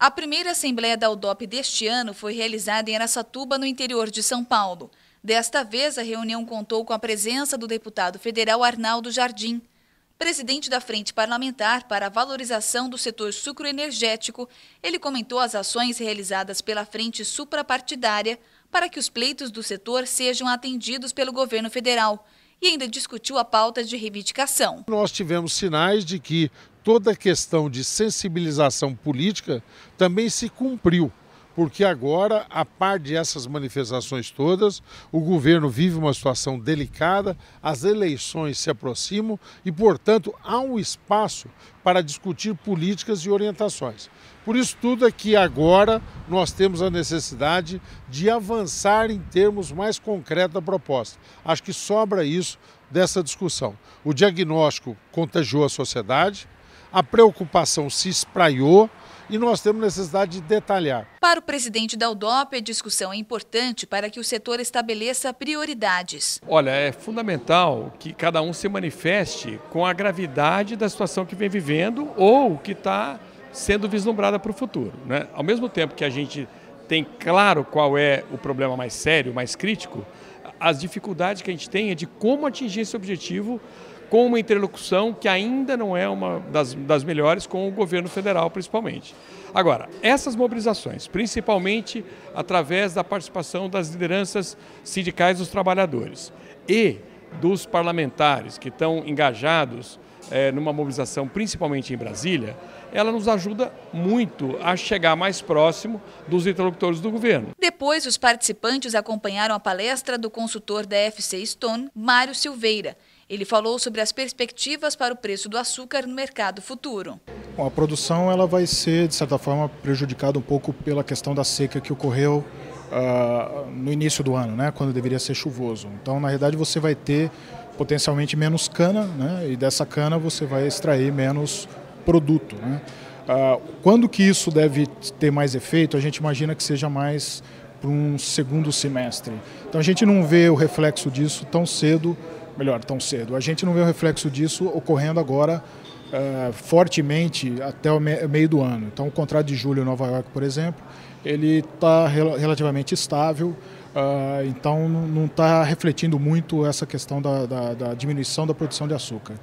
A primeira Assembleia da UDOP deste ano foi realizada em Araçatuba, no interior de São Paulo. Desta vez, a reunião contou com a presença do deputado federal Arnaldo Jardim, presidente da Frente Parlamentar para a Valorização do Setor Sucroenergético. Ele comentou as ações realizadas pela Frente Suprapartidária para que os pleitos do setor sejam atendidos pelo governo federal e ainda discutiu a pauta de reivindicação. Nós tivemos sinais de que toda a questão de sensibilização política também se cumpriu porque agora, a par de essas manifestações todas, o governo vive uma situação delicada, as eleições se aproximam e, portanto, há um espaço para discutir políticas e orientações. Por isso tudo é que agora nós temos a necessidade de avançar em termos mais concretos da proposta. Acho que sobra isso dessa discussão. O diagnóstico contagiou a sociedade, a preocupação se espraiou e nós temos necessidade de detalhar. Para o presidente da UDOP, a discussão é importante para que o setor estabeleça prioridades. Olha, é fundamental que cada um se manifeste com a gravidade da situação que vem vivendo ou que está sendo vislumbrada para o futuro. Né? Ao mesmo tempo que a gente tem claro qual é o problema mais sério, mais crítico, as dificuldades que a gente tem é de como atingir esse objetivo com uma interlocução que ainda não é uma das, das melhores com o governo federal, principalmente. Agora, essas mobilizações, principalmente através da participação das lideranças sindicais dos trabalhadores e dos parlamentares que estão engajados é, numa mobilização, principalmente em Brasília, ela nos ajuda muito a chegar mais próximo dos interlocutores do governo. Depois, os participantes acompanharam a palestra do consultor da FC Stone, Mário Silveira. Ele falou sobre as perspectivas para o preço do açúcar no mercado futuro. Bom, a produção ela vai ser, de certa forma, prejudicada um pouco pela questão da seca que ocorreu Uh, no início do ano, né, quando deveria ser chuvoso. Então, na realidade, você vai ter potencialmente menos cana, né? e dessa cana você vai extrair menos produto. Né? Ah, quando que isso deve ter mais efeito? A gente imagina que seja mais para um segundo semestre. Então a gente não vê o reflexo disso tão cedo, melhor, tão cedo. A gente não vê o reflexo disso ocorrendo agora uh, fortemente até o me meio do ano. Então, o contrato de julho em Nova York, por exemplo, ele está rel relativamente estável, uh, então não está refletindo muito essa questão da, da, da, diminuição da produção de açúcar.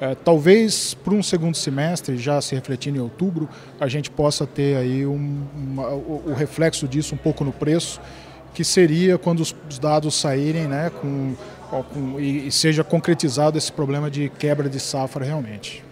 É, talvez para um segundo semestre, já se refletindo em outubro, a gente possa ter aí um, uma, o, o reflexo disso um pouco no preço, que seria quando os dados saírem né, com, com e, e seja concretizado esse problema de quebra de safra realmente.